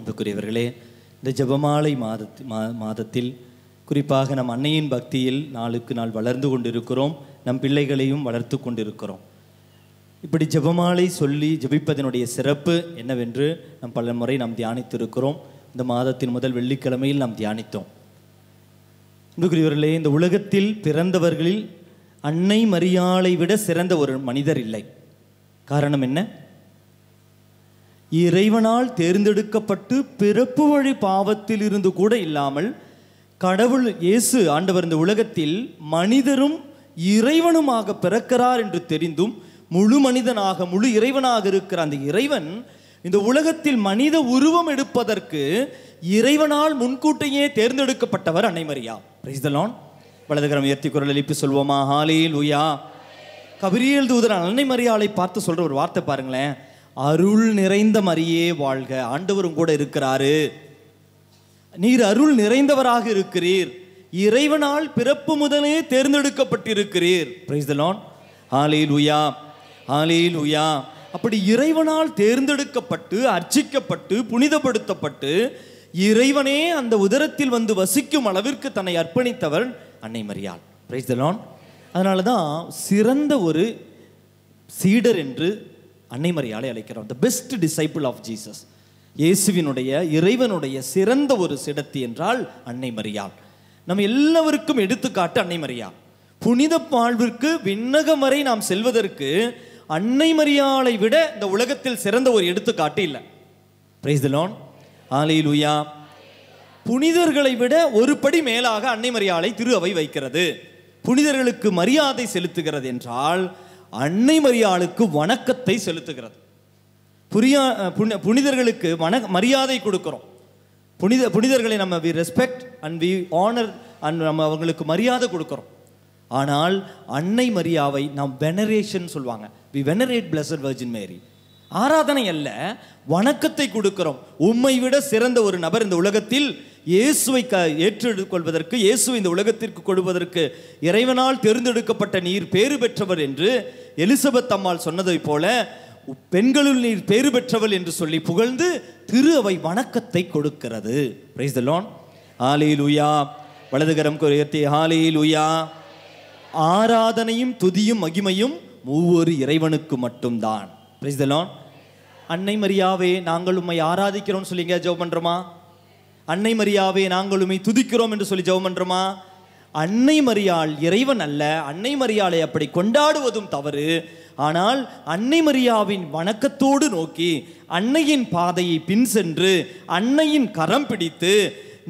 அன்புக்குரியவர்களே இந்த ஜபமாலை மாதத்து மாதத்தில் குறிப்பாக நம் அன்னையின் பக்தியில் நாளுக்கு நாள் வளர்ந்து கொண்டிருக்கிறோம் நம் பிள்ளைகளையும் வளர்த்து கொண்டிருக்கிறோம் இப்படி ஜபமாலை சொல்லி ஜபிப்பதனுடைய சிறப்பு என்னவென்று நம் பல முறை நாம் தியானித்திருக்கிறோம் இந்த மாதத்தின் முதல் வெள்ளிக்கிழமையில் நாம் தியானித்தோம் அன்புக்குரியவர்களே இந்த உலகத்தில் பிறந்தவர்களில் அன்னை மரியாளை விட சிறந்த ஒரு மனிதர் இல்லை காரணம் என்ன இறைவனால் தேர்ந்தெடுக்கப்பட்டு பிறப்பு வழி பாவத்தில் இருந்து கூட இல்லாமல் கடவுள் இயேசு ஆண்டவர் இந்த உலகத்தில் மனிதரும் இறைவனுமாக பிறக்கிறார் என்று தெரிந்தும் முழு மனிதனாக முழு இறைவனாக இருக்கிற அந்த இறைவன் இந்த உலகத்தில் மனித உருவம் எடுப்பதற்கு இறைவனால் முன்கூட்டையே தேர்ந்தெடுக்கப்பட்டவர் அன்னைமரியா பிரைஸ்தலான் வலதுகரம் உயர்த்தி குரல் எழுப்பி சொல்வோமா ஹாலேல் உயா கபிரியல் தூதர் அன்னை மரியாளை பார்த்து சொல்கிற ஒரு வார்த்தை பாருங்களேன் அருள் நிறைந்த மரியே வாழ்க ஆண்டவரும் கூட இருக்கிறாரு நீர் அருள் நிறைந்தவராக இருக்கிறீர் இறைவனால் பிறப்பு முதலே தேர்ந்தெடுக்கப்பட்டிருக்கிறீர் ஆலையில் உயா ஆலையில் உயா அப்படி இறைவனால் தேர்ந்தெடுக்கப்பட்டு அர்ச்சிக்கப்பட்டு புனிதப்படுத்தப்பட்டு இறைவனே அந்த உதரத்தில் வந்து வசிக்கும் அளவிற்கு தன்னை அர்ப்பணித்தவர் அன்னை மரியாள் பிரைஸ் தலான் அதனால தான் சிறந்த ஒரு சீடர் என்று அன்னைமரியாலை அழைக்கிறோம் the best disciple of Jesus இயேசுவினுடைய இறைவனுடைய சிறந்த ஒரு சிடத்தி என்றால் அன்னை மரியாள் நம்ம எல்லோருக்கும் எடுத்துக்காட்டு அன்னை மரியா புனித வாழ்விற்கு விண்ணகம் வரை நாம் செல்வதற்கு அன்னை மரியாளை விட இந்த உலகத்தில் சிறந்த ஒரு எடுத்துக்காட்டு இல்லை பிரைஸ் ஆலையில் உயா புனிதர்களை விட ஒரு படி மேலாக அன்னை மரியாளை திரு அவை வைக்கிறது புனிதர்களுக்கு மரியாதை செலுத்துகிறது என்றால் அன்னை மரியாளுக்கு வணக்கத்தை செலுத்துகிறது புரியா புனி புனிதர்களுக்கு வண மரியாதை கொடுக்குறோம் புனித புனிதர்களை நம்ம we respect and we honour and நம்ம அவங்களுக்கு மரியாதை கொடுக்குறோம் ஆனால் அன்னை மரியாவை நாம் வெனரேஷன் சொல்லுவாங்க we venerate blessed virgin Mary ஆராதனை அல்ல வணக்கத்தை கொடுக்குறோம் உம்மை விட சிறந்த ஒரு நபர் இந்த உலகத்தில் இயேசுவை க ஏற்றெடுக்கொள்வதற்கு இயேசு இந்த உலகத்திற்கு கொடுப்பதற்கு இறைவனால் தேர்ந்தெடுக்கப்பட்ட நீர் பேறு பெற்றவர் என்று எலிசபெத் அம்மாள் சொன்னதை போல பெண்களுள் நீர் பேறு பெற்றவள் என்று சொல்லி புகழ்ந்து திரு அவை வணக்கத்தை கொடுக்கிறது பிரைஸ் லோன் ஆலையில் உயா வலதுகரம் உயர்த்தி ஆலையில் உயா ஆராதனையும் துதியும் மகிமையும் ஒவ்வொரு இறைவனுக்கு மட்டும்தான் பிரைஸ் லோன் அன்னை மரியாவே நாங்கள் உண்மை ஆராதிக்கிறோம்னு சொல்லிங்க ஜோ பண்றோமா பண்ணுறோமா அன்னை மரியாவே நாங்கள் உண்மை துதிக்கிறோம் என்று சொல்லி ஜோ பண்ணுறோமா அன்னை மரியாள் இறைவன் அல்ல அன்னை மரியாளை அப்படி கொண்டாடுவதும் தவறு ஆனால் அன்னை மரியாவின் வணக்கத்தோடு நோக்கி அன்னையின் பாதையை பின் சென்று அன்னையின் கரம் பிடித்து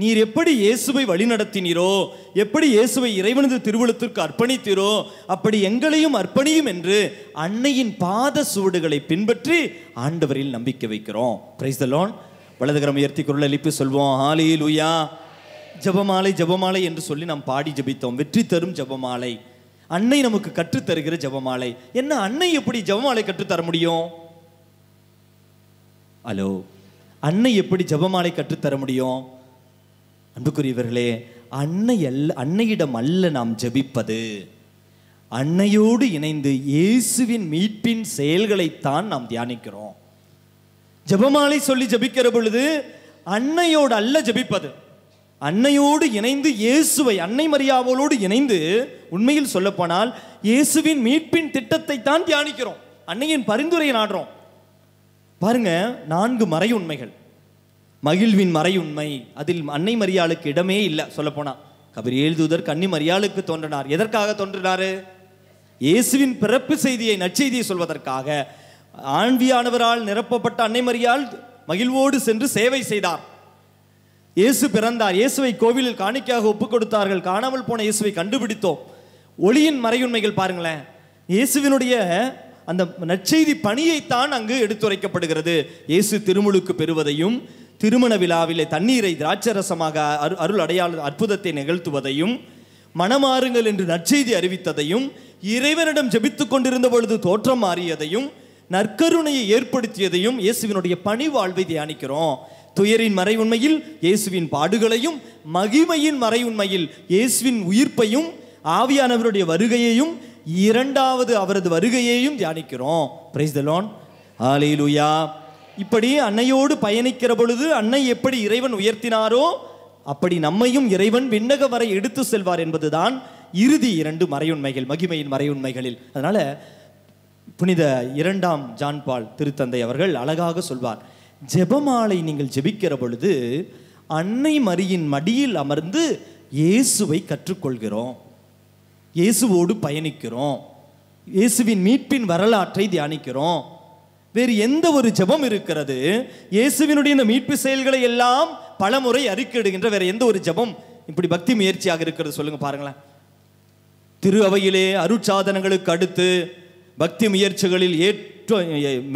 நீர் எப்படி இயேசுவை வழிநடத்தினீரோ எப்படி இயேசுவை இறைவனது திருவுளத்திற்கு அர்ப்பணித்தீரோ அப்படி எங்களையும் அர்ப்பணியும் என்று அன்னையின் பாத சூடுகளை பின்பற்றி ஆண்டவரில் நம்பிக்கை வைக்கிறோம் பிரைஸ் தலோன் வலதுகரம் உயர்த்தி குரல் அளிப்பு சொல்வோம் ஆலியில் உயா ஜபமாலை ஜபமாலை என்று சொல்லி நாம் பாடி ஜபித்தோம் வெற்றி தரும் ஜபமாலை அன்னை நமக்கு கற்றுத்தருகிற ஜபமாலை என்ன அன்னை எப்படி ஜபமாலை கற்றுத்தர முடியும் ஹலோ அன்னை எப்படி ஜபமாலை கற்றுத்தர முடியும் அன்புக்குரியவர்களே அன்னை அல்ல அன்னையிடம் அல்ல நாம் ஜபிப்பது அன்னையோடு இணைந்து இயேசுவின் மீட்பின் செயல்களைத்தான் நாம் தியானிக்கிறோம் ஜபமாலை சொல்லி ஜபிக்கிற பொழுது அன்னையோடு அல்ல ஜபிப்பது அன்னையோடு இணைந்து இயேசுவை அன்னை மரியாவோடு இணைந்து உண்மையில் சொல்லப்போனால் இயேசுவின் மீட்பின் திட்டத்தை தான் தியானிக்கிறோம் அன்னையின் பரிந்துரையை நாடுறோம் பாருங்க நான்கு மறை உண்மைகள் மகிழ்வின் மறை உண்மை அதில் அன்னை மரியாளுக்கு இடமே இல்லை சொல்லப்போனா கபிரியேல் தூதர் கன்னி மரியாளுக்கு தோன்றினார் எதற்காக தோன்றினாரு இயேசுவின் பிறப்பு செய்தியை நற்செய்தியை சொல்வதற்காக ஆண்வியானவரால் நிரப்பப்பட்ட அன்னை மரியால் மகிழ்வோடு சென்று சேவை செய்தார் இயேசு பிறந்தார் இயேசுவை கோவிலில் காணிக்கையாக ஒப்பு கொடுத்தார்கள் காணாமல் போன இயேசுவை கண்டுபிடித்தோம் ஒளியின் மறையுண்மைகள் பாருங்களேன் இயேசுவினுடைய அந்த நற்செய்தி பணியைத்தான் அங்கு எடுத்துரைக்கப்படுகிறது இயேசு திருமுழுக்கு பெறுவதையும் திருமண விழாவிலே தண்ணீரை திராட்சரசமாக அரு அருள் அடையாள அற்புதத்தை நிகழ்த்துவதையும் மனமாறுங்கள் என்று நற்செய்தி அறிவித்ததையும் இறைவனிடம் ஜபித்து கொண்டிருந்த பொழுது தோற்றம் மாறியதையும் நற்கருணையை ஏற்படுத்தியதையும் இயேசுவினுடைய பணி வாழ்வை தியானிக்கிறோம் துயரின் மறை உண்மையில் இயேசுவின் பாடுகளையும் மகிமையின் மறை உண்மையில் இயேசுவின் உயிர்ப்பையும் ஆவியானவருடைய வருகையையும் இரண்டாவது அவரது வருகையையும் தியானிக்கிறோம் பிரைஸ் தலோன் இப்படி அன்னையோடு பயணிக்கிற பொழுது அன்னை எப்படி இறைவன் உயர்த்தினாரோ அப்படி நம்மையும் இறைவன் விண்ணக வரை எடுத்து செல்வார் என்பதுதான் இறுதி இரண்டு மறையுண்மைகள் மகிமையின் மறையுண்மைகளில் அதனால புனித இரண்டாம் ஜான்பால் திருத்தந்தை அவர்கள் அழகாக சொல்வார் ஜெபமாலை நீங்கள் ஜெபிக்கிற பொழுது அன்னை மரியின் மடியில் அமர்ந்து இயேசுவை கற்றுக்கொள்கிறோம் இயேசுவோடு பயணிக்கிறோம் இயேசுவின் மீட்பின் வரலாற்றை தியானிக்கிறோம் வேறு எந்த ஒரு ஜெபம் இருக்கிறது இயேசுவினுடைய இந்த மீட்பு செயல்களை எல்லாம் பலமுறை அறிக்கையிடுகின்ற வேற எந்த ஒரு ஜெபம் இப்படி பக்தி முயற்சியாக இருக்கிறது சொல்லுங்க பாருங்களேன் திரு அவையிலே அருட்சாதனங்களுக்கு அடுத்து பக்தி முயற்சிகளில் ஏற்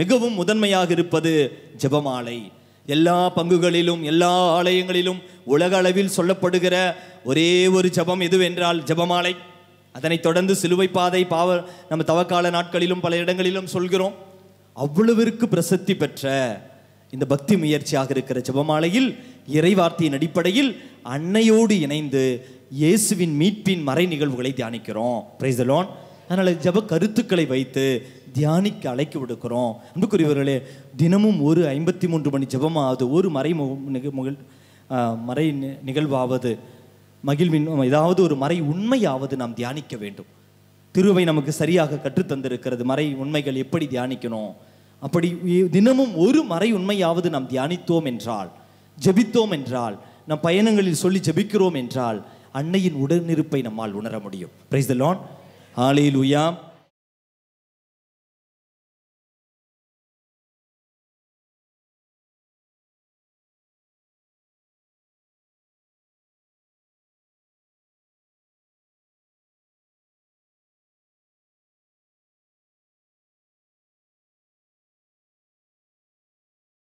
மிகவும் முதன்மையாக இருப்பது ஜெபமாலை எல்லா பங்குகளிலும் எல்லா ஆலயங்களிலும் உலக அளவில் சொல்லப்படுகிற ஒரே ஒரு ஜபம் எதுவென்றால் ஜபமாலை அதனைத் தொடர்ந்து சிலுவை பாதை பாவ நம்ம தவக்கால நாட்களிலும் பல இடங்களிலும் சொல்கிறோம் அவ்வளவிற்கு பிரசித்தி பெற்ற இந்த பக்தி முயற்சியாக இருக்கிற ஜபமாலையில் இறைவார்த்தையின் அடிப்படையில் அன்னையோடு இணைந்து இயேசுவின் மீட்பின் மறை நிகழ்வுகளை தியானிக்கிறோம் பிரைசலோன் அதனால் ஜப கருத்துக்களை வைத்து தியானிக்க அழைக்க விடுக்கிறோம் அன்புக்குரியவர்களே தினமும் ஒரு ஐம்பத்தி மூன்று மணி ஜபமாவது ஒரு மறை முகில் மறை நிகழ்வாவது மகிழ்வின் ஏதாவது ஒரு மறை உண்மையாவது நாம் தியானிக்க வேண்டும் திருவை நமக்கு சரியாக கற்றுத்தந்திருக்கிறது மறை உண்மைகள் எப்படி தியானிக்கணும் அப்படி தினமும் ஒரு மறை உண்மையாவது நாம் தியானித்தோம் என்றால் ஜபித்தோம் என்றால் நம் பயணங்களில் சொல்லி ஜபிக்கிறோம் என்றால் அன்னையின் உடனிருப்பை நம்மால் உணர முடியும் பிரைஸ் த லான் ஆலையில் உயாம்